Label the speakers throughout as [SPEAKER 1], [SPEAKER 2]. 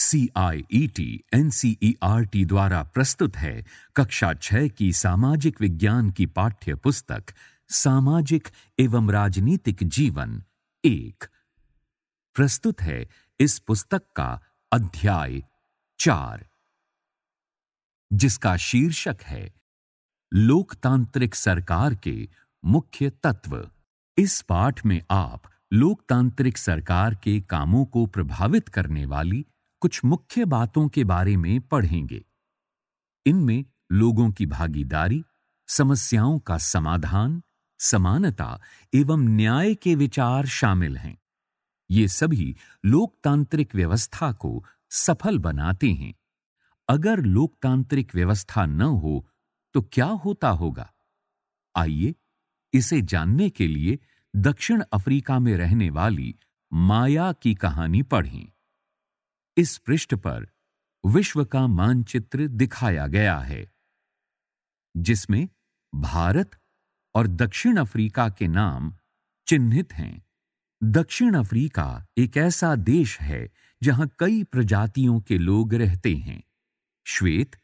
[SPEAKER 1] C I E T N C E R T द्वारा प्रस्तुत है कक्षा छह की सामाजिक विज्ञान की पाठ्य पुस्तक सामाजिक एवं राजनीतिक जीवन एक प्रस्तुत है इस पुस्तक का अध्याय चार जिसका शीर्षक है लोकतांत्रिक सरकार के मुख्य तत्व इस पाठ में आप लोकतांत्रिक सरकार के कामों को प्रभावित करने वाली कुछ मुख्य बातों के बारे में पढ़ेंगे इनमें लोगों की भागीदारी समस्याओं का समाधान समानता एवं न्याय के विचार शामिल हैं ये सभी लोकतांत्रिक व्यवस्था को सफल बनाते हैं अगर लोकतांत्रिक व्यवस्था न हो तो क्या होता होगा आइए इसे जानने के लिए दक्षिण अफ्रीका में रहने वाली माया की कहानी पढ़ें इस पृष्ठ पर विश्व का मानचित्र दिखाया गया है जिसमें भारत और दक्षिण अफ्रीका के नाम चिन्हित हैं दक्षिण अफ्रीका एक ऐसा देश है जहां कई प्रजातियों के लोग रहते हैं श्वेत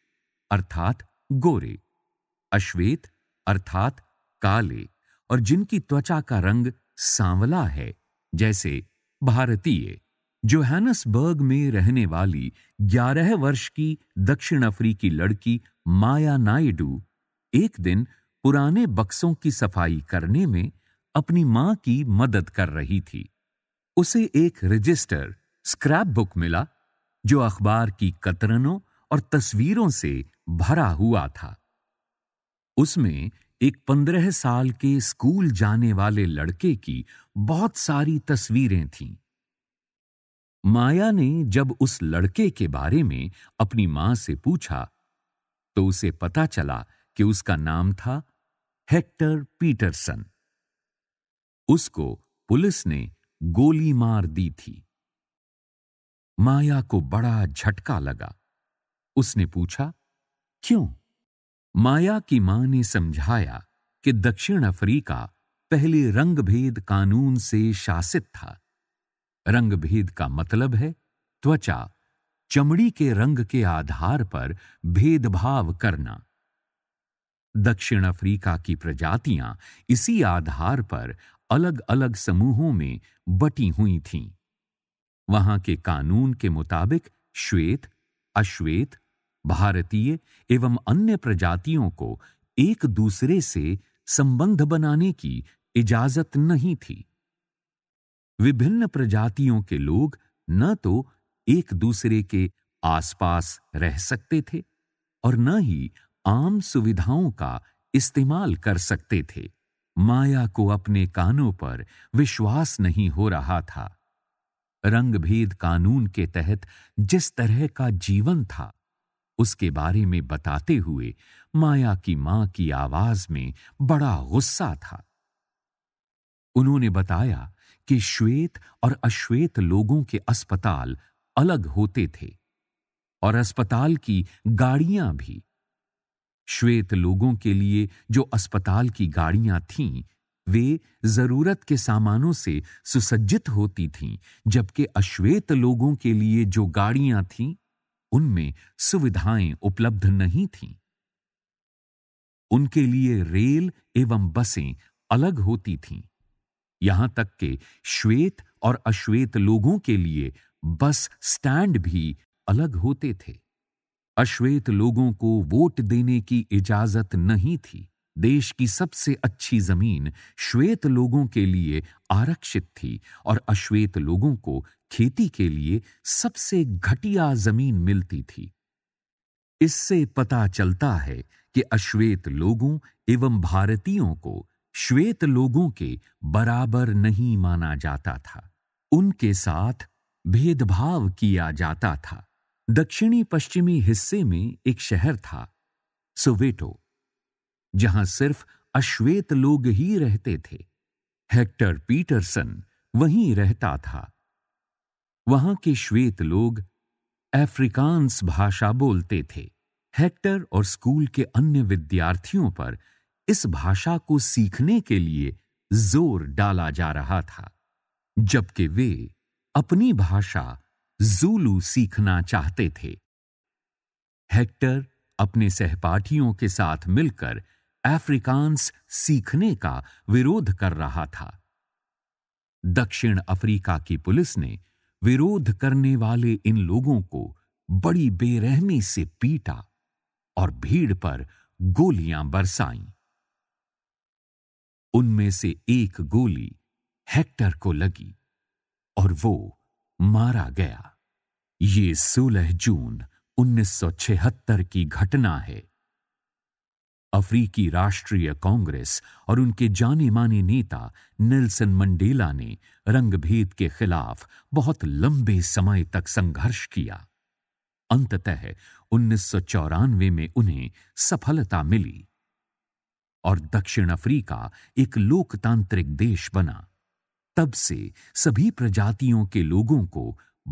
[SPEAKER 1] अर्थात गोरे अश्वेत अर्थात काले और जिनकी त्वचा का रंग सांवला है जैसे भारतीय जोहानसबर्ग में रहने वाली 11 वर्ष की दक्षिण अफ्रीकी लड़की माया नायडू एक दिन पुराने बक्सों की सफाई करने में अपनी मां की मदद कर रही थी उसे एक रजिस्टर स्क्रैप बुक मिला जो अखबार की कतरनों और तस्वीरों से भरा हुआ था उसमें एक पंद्रह साल के स्कूल जाने वाले लड़के की बहुत सारी तस्वीरें थीं माया ने जब उस लड़के के बारे में अपनी मां से पूछा तो उसे पता चला कि उसका नाम था हेक्टर पीटरसन उसको पुलिस ने गोली मार दी थी माया को बड़ा झटका लगा उसने पूछा क्यों माया की मां ने समझाया कि दक्षिण अफ्रीका पहले रंगभेद कानून से शासित था रंग भेद का मतलब है त्वचा चमड़ी के रंग के आधार पर भेदभाव करना दक्षिण अफ्रीका की प्रजातियां इसी आधार पर अलग अलग समूहों में बटी हुई थीं। वहां के कानून के मुताबिक श्वेत अश्वेत भारतीय एवं अन्य प्रजातियों को एक दूसरे से संबंध बनाने की इजाजत नहीं थी विभिन्न प्रजातियों के लोग न तो एक दूसरे के आसपास रह सकते थे और न ही आम सुविधाओं का इस्तेमाल कर सकते थे माया को अपने कानों पर विश्वास नहीं हो रहा था रंगभेद कानून के तहत जिस तरह का जीवन था उसके बारे में बताते हुए माया की मां की आवाज में बड़ा गुस्सा था उन्होंने बताया कि श्वेत और अश्वेत लोगों के अस्पताल अलग होते थे और अस्पताल की गाड़ियां भी श्वेत लोगों के लिए जो अस्पताल की गाड़ियां थीं वे जरूरत के सामानों से सुसज्जित होती थीं जबकि अश्वेत लोगों के लिए जो गाड़ियां थीं उनमें सुविधाएं उपलब्ध नहीं थीं उनके लिए रेल एवं बसें अलग होती थीं यहां तक के श्वेत और अश्वेत लोगों के लिए बस स्टैंड भी अलग होते थे अश्वेत लोगों को वोट देने की इजाजत नहीं थी देश की सबसे अच्छी जमीन श्वेत लोगों के लिए आरक्षित थी और अश्वेत लोगों को खेती के लिए सबसे घटिया जमीन मिलती थी इससे पता चलता है कि अश्वेत लोगों एवं भारतीयों को श्वेत लोगों के बराबर नहीं माना जाता था उनके साथ भेदभाव किया जाता था दक्षिणी पश्चिमी हिस्से में एक शहर था सोवेटो जहां सिर्फ अश्वेत लोग ही रहते थे हेक्टर पीटरसन वहीं रहता था वहां के श्वेत लोग अफ्रीकांस भाषा बोलते थे हेक्टर और स्कूल के अन्य विद्यार्थियों पर इस भाषा को सीखने के लिए जोर डाला जा रहा था जबकि वे अपनी भाषा जूलू सीखना चाहते थे हेक्टर अपने सहपाठियों के साथ मिलकर अफ्रीकांस सीखने का विरोध कर रहा था दक्षिण अफ्रीका की पुलिस ने विरोध करने वाले इन लोगों को बड़ी बेरहमी से पीटा और भीड़ पर गोलियां बरसाईं उनमें से एक गोली हेक्टर को लगी और वो मारा गया ये 16 जून 1976 की घटना है अफ्रीकी राष्ट्रीय कांग्रेस और उनके जाने माने नेता नेल्सन मंडेला ने रंगभेद के खिलाफ बहुत लंबे समय तक संघर्ष किया अंततः उन्नीस में उन्हें सफलता मिली और दक्षिण अफ्रीका एक लोकतांत्रिक देश बना तब से सभी प्रजातियों के लोगों को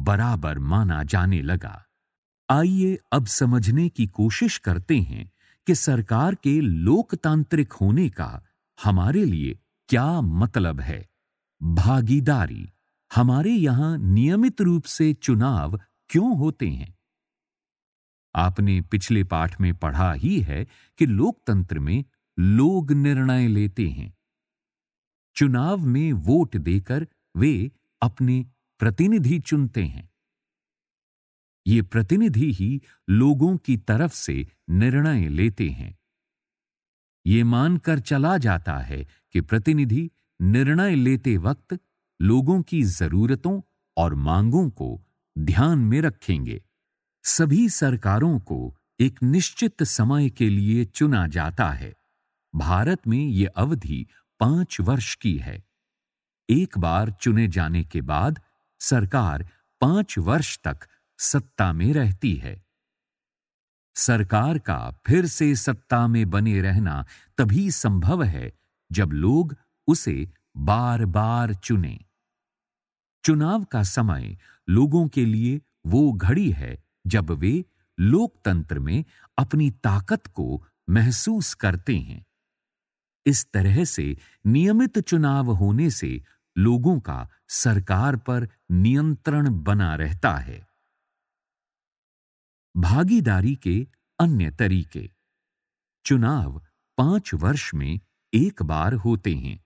[SPEAKER 1] बराबर माना जाने लगा आइए अब समझने की कोशिश करते हैं कि सरकार के लोकतांत्रिक होने का हमारे लिए क्या मतलब है भागीदारी हमारे यहां नियमित रूप से चुनाव क्यों होते हैं आपने पिछले पाठ में पढ़ा ही है कि लोकतंत्र में लोग निर्णय लेते हैं चुनाव में वोट देकर वे अपने प्रतिनिधि चुनते हैं ये प्रतिनिधि ही लोगों की तरफ से निर्णय लेते हैं ये मानकर चला जाता है कि प्रतिनिधि निर्णय लेते वक्त लोगों की जरूरतों और मांगों को ध्यान में रखेंगे सभी सरकारों को एक निश्चित समय के लिए चुना जाता है भारत में ये अवधि पांच वर्ष की है एक बार चुने जाने के बाद सरकार पांच वर्ष तक सत्ता में रहती है सरकार का फिर से सत्ता में बने रहना तभी संभव है जब लोग उसे बार बार चुने चुनाव का समय लोगों के लिए वो घड़ी है जब वे लोकतंत्र में अपनी ताकत को महसूस करते हैं इस तरह से नियमित चुनाव होने से लोगों का सरकार पर नियंत्रण बना रहता है भागीदारी के अन्य तरीके चुनाव पांच वर्ष में एक बार होते हैं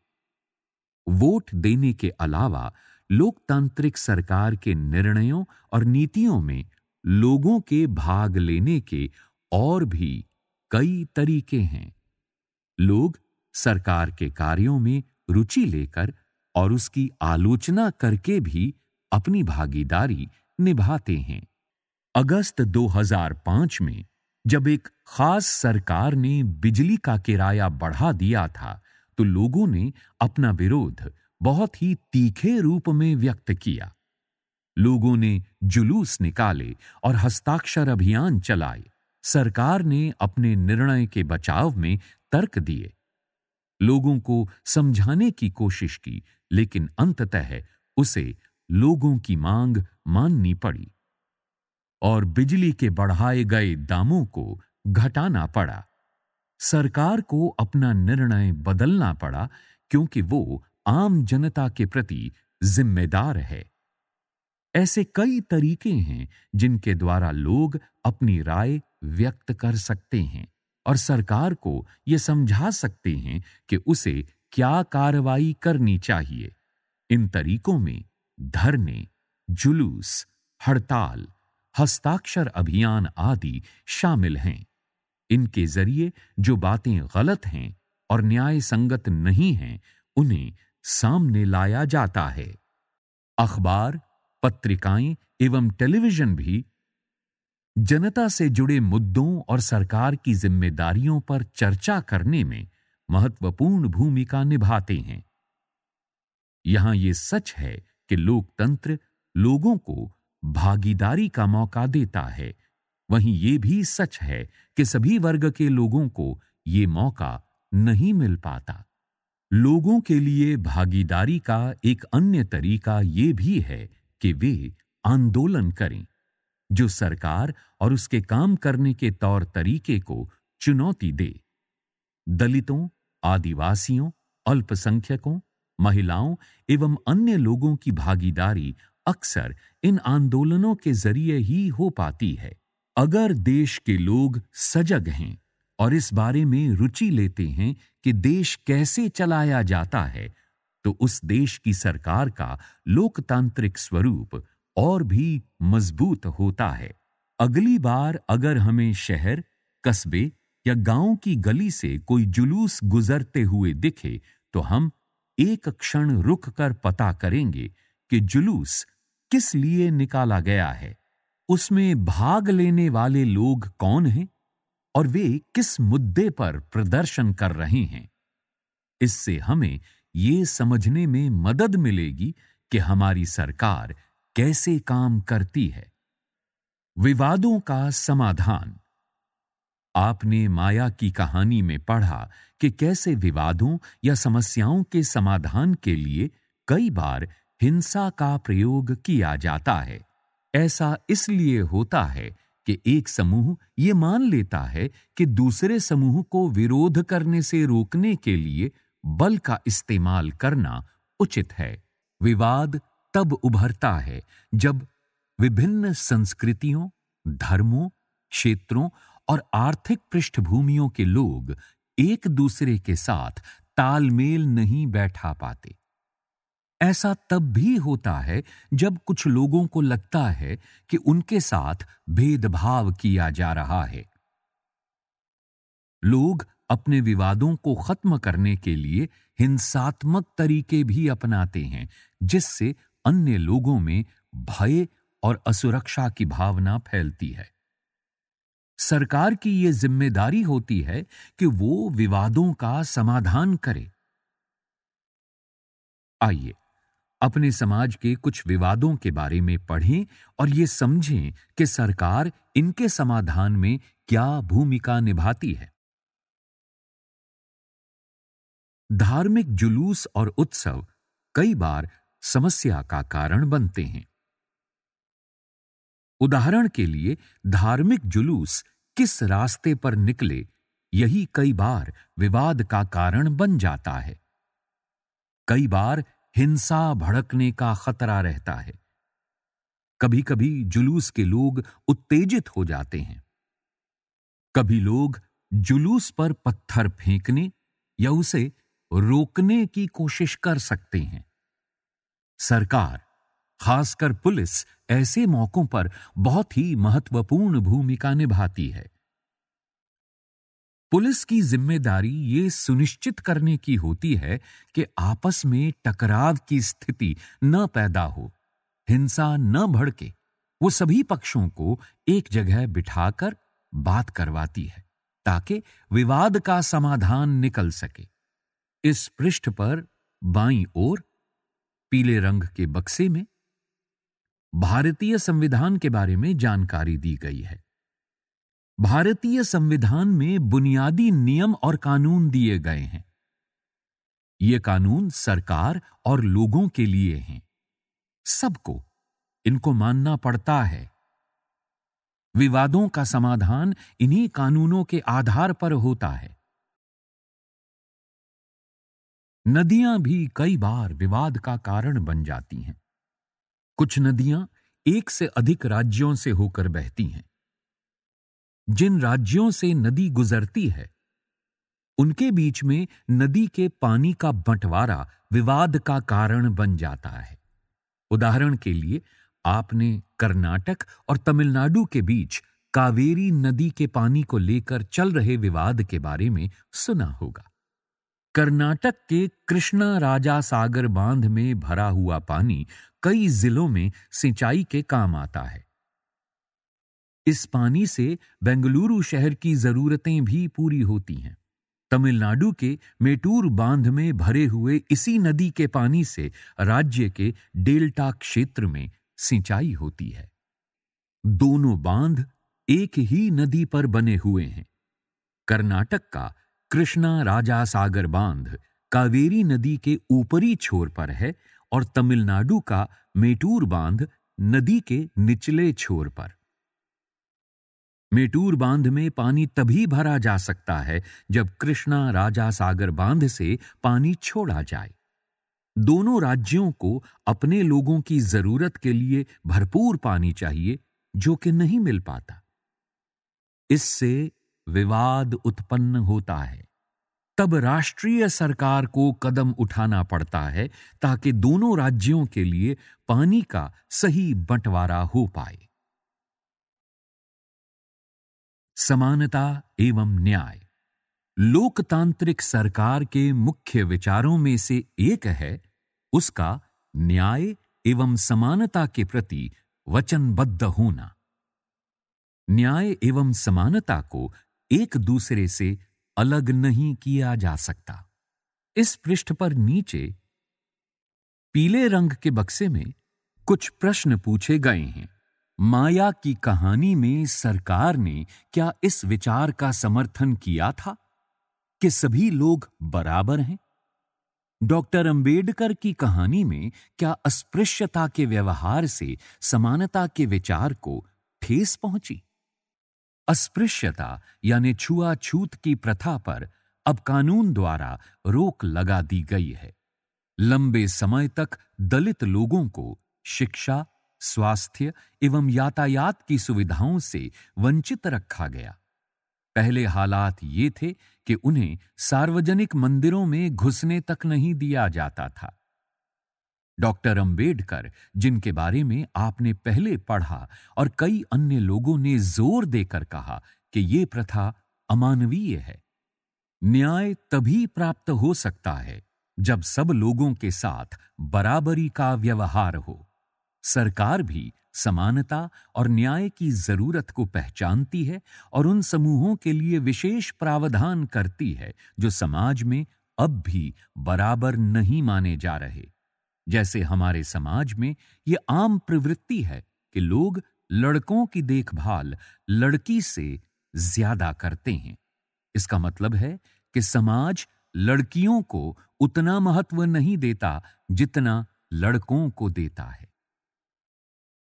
[SPEAKER 1] वोट देने के अलावा लोकतांत्रिक सरकार के निर्णयों और नीतियों में लोगों के भाग लेने के और भी कई तरीके हैं लोग सरकार के कार्यों में रुचि लेकर और उसकी आलोचना करके भी अपनी भागीदारी निभाते हैं अगस्त 2005 में जब एक खास सरकार ने बिजली का किराया बढ़ा दिया था तो लोगों ने अपना विरोध बहुत ही तीखे रूप में व्यक्त किया लोगों ने जुलूस निकाले और हस्ताक्षर अभियान चलाए सरकार ने अपने निर्णय के बचाव में तर्क दिए लोगों को समझाने की कोशिश की लेकिन अंततः उसे लोगों की मांग माननी पड़ी और बिजली के बढ़ाए गए दामों को घटाना पड़ा सरकार को अपना निर्णय बदलना पड़ा क्योंकि वो आम जनता के प्रति जिम्मेदार है ऐसे कई तरीके हैं जिनके द्वारा लोग अपनी राय व्यक्त कर सकते हैं और सरकार को ये समझा सकते हैं कि उसे क्या कार्रवाई करनी चाहिए इन तरीकों में धरने जुलूस हड़ताल हस्ताक्षर अभियान आदि शामिल हैं इनके जरिए जो बातें गलत हैं और न्याय संगत नहीं हैं उन्हें सामने लाया जाता है अखबार पत्रिकाएं एवं टेलीविजन भी जनता से जुड़े मुद्दों और सरकार की जिम्मेदारियों पर चर्चा करने में महत्वपूर्ण भूमिका निभाते हैं यहां यह सच है कि लोकतंत्र लोगों को भागीदारी का मौका देता है वहीं ये भी सच है कि सभी वर्ग के लोगों को ये मौका नहीं मिल पाता लोगों के लिए भागीदारी का एक अन्य तरीका ये भी है कि वे आंदोलन करें जो सरकार और उसके काम करने के तौर तरीके को चुनौती दे दलितों आदिवासियों अल्पसंख्यकों महिलाओं एवं अन्य लोगों की भागीदारी अक्सर इन आंदोलनों के जरिए ही हो पाती है अगर देश के लोग सजग हैं और इस बारे में रुचि लेते हैं कि देश कैसे चलाया जाता है तो उस देश की सरकार का लोकतांत्रिक स्वरूप और भी मजबूत होता है अगली बार अगर हमें शहर कस्बे या गांव की गली से कोई जुलूस गुजरते हुए दिखे तो हम एक क्षण रुक कर पता करेंगे कि जुलूस किस लिए निकाला गया है उसमें भाग लेने वाले लोग कौन हैं और वे किस मुद्दे पर प्रदर्शन कर रहे हैं इससे हमें ये समझने में मदद मिलेगी कि हमारी सरकार कैसे काम करती है विवादों का समाधान आपने माया की कहानी में पढ़ा कि कैसे विवादों या समस्याओं के समाधान के लिए कई बार हिंसा का प्रयोग किया जाता है ऐसा इसलिए होता है कि एक समूह ये मान लेता है कि दूसरे समूह को विरोध करने से रोकने के लिए बल का इस्तेमाल करना उचित है विवाद तब उभरता है जब विभिन्न संस्कृतियों धर्मों क्षेत्रों और आर्थिक पृष्ठभूमियों के लोग एक दूसरे के साथ तालमेल नहीं बैठा पाते ऐसा तब भी होता है जब कुछ लोगों को लगता है कि उनके साथ भेदभाव किया जा रहा है लोग अपने विवादों को खत्म करने के लिए हिंसात्मक तरीके भी अपनाते हैं जिससे अन्य लोगों में भय और असुरक्षा की भावना फैलती है सरकार की यह जिम्मेदारी होती है कि वो विवादों का समाधान करे आइए अपने समाज के कुछ विवादों के बारे में पढ़ें और ये समझें कि सरकार इनके समाधान में क्या भूमिका निभाती है धार्मिक जुलूस और उत्सव कई बार समस्या का कारण बनते हैं उदाहरण के लिए धार्मिक जुलूस किस रास्ते पर निकले यही कई बार विवाद का कारण बन जाता है कई बार हिंसा भड़कने का खतरा रहता है कभी कभी जुलूस के लोग उत्तेजित हो जाते हैं कभी लोग जुलूस पर पत्थर फेंकने या उसे रोकने की कोशिश कर सकते हैं सरकार खासकर पुलिस ऐसे मौकों पर बहुत ही महत्वपूर्ण भूमिका निभाती है पुलिस की जिम्मेदारी ये सुनिश्चित करने की होती है कि आपस में टकराव की स्थिति न पैदा हो हिंसा न भड़के वो सभी पक्षों को एक जगह बिठाकर बात करवाती है ताकि विवाद का समाधान निकल सके इस पृष्ठ पर बाई ओर पीले रंग के बक्से में भारतीय संविधान के बारे में जानकारी दी गई है भारतीय संविधान में बुनियादी नियम और कानून दिए गए हैं ये कानून सरकार और लोगों के लिए हैं सबको इनको मानना पड़ता है विवादों का समाधान इन्हीं कानूनों के आधार पर होता है नदियां भी कई बार विवाद का कारण बन जाती हैं कुछ नदियां एक से अधिक राज्यों से होकर बहती हैं जिन राज्यों से नदी गुजरती है उनके बीच में नदी के पानी का बंटवारा विवाद का कारण बन जाता है उदाहरण के लिए आपने कर्नाटक और तमिलनाडु के बीच कावेरी नदी के पानी को लेकर चल रहे विवाद के बारे में सुना होगा कर्नाटक के कृष्णा राजा सागर बांध में भरा हुआ पानी कई जिलों में सिंचाई के काम आता है इस पानी से बेंगलुरु शहर की जरूरतें भी पूरी होती हैं तमिलनाडु के मेटूर बांध में भरे हुए इसी नदी के पानी से राज्य के डेल्टा क्षेत्र में सिंचाई होती है दोनों बांध एक ही नदी पर बने हुए हैं कर्नाटक का कृष्णा राजा सागर बांध कावेरी नदी के ऊपरी छोर पर है और तमिलनाडु का मेटूर बांध नदी के निचले छोर पर मेटूर बांध में पानी तभी भरा जा सकता है जब कृष्णा राजा सागर बांध से पानी छोड़ा जाए दोनों राज्यों को अपने लोगों की जरूरत के लिए भरपूर पानी चाहिए जो कि नहीं मिल पाता इससे विवाद उत्पन्न होता है तब राष्ट्रीय सरकार को कदम उठाना पड़ता है ताकि दोनों राज्यों के लिए पानी का सही बंटवारा हो पाए समानता एवं न्याय लोकतांत्रिक सरकार के मुख्य विचारों में से एक है उसका न्याय एवं समानता के प्रति वचनबद्ध होना न्याय एवं समानता को एक दूसरे से अलग नहीं किया जा सकता इस पृष्ठ पर नीचे पीले रंग के बक्से में कुछ प्रश्न पूछे गए हैं माया की कहानी में सरकार ने क्या इस विचार का समर्थन किया था कि सभी लोग बराबर हैं डॉक्टर अंबेडकर की कहानी में क्या अस्पृश्यता के व्यवहार से समानता के विचार को ठेस पहुंची अस्पृश्यता यानी छुआछूत की प्रथा पर अब कानून द्वारा रोक लगा दी गई है लंबे समय तक दलित लोगों को शिक्षा स्वास्थ्य एवं यातायात की सुविधाओं से वंचित रखा गया पहले हालात ये थे कि उन्हें सार्वजनिक मंदिरों में घुसने तक नहीं दिया जाता था डॉक्टर अंबेडकर जिनके बारे में आपने पहले पढ़ा और कई अन्य लोगों ने जोर देकर कहा कि ये प्रथा अमानवीय है न्याय तभी प्राप्त हो सकता है जब सब लोगों के साथ बराबरी का व्यवहार हो सरकार भी समानता और न्याय की जरूरत को पहचानती है और उन समूहों के लिए विशेष प्रावधान करती है जो समाज में अब भी बराबर नहीं माने जा रहे जैसे हमारे समाज में ये आम प्रवृत्ति है कि लोग लड़कों की देखभाल लड़की से ज्यादा करते हैं इसका मतलब है कि समाज लड़कियों को उतना महत्व नहीं देता जितना लड़कों को देता है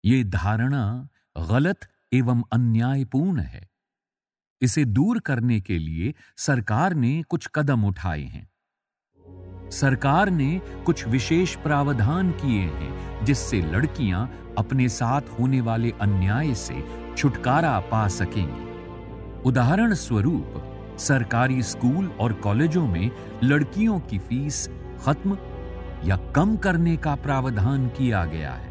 [SPEAKER 1] ये धारणा गलत एवं अन्यायपूर्ण है इसे दूर करने के लिए सरकार ने कुछ कदम उठाए हैं सरकार ने कुछ विशेष प्रावधान किए हैं जिससे लड़कियां अपने साथ होने वाले अन्याय से छुटकारा पा सकेंगी उदाहरण स्वरूप सरकारी स्कूल और कॉलेजों में लड़कियों की फीस खत्म या कम करने का प्रावधान किया गया है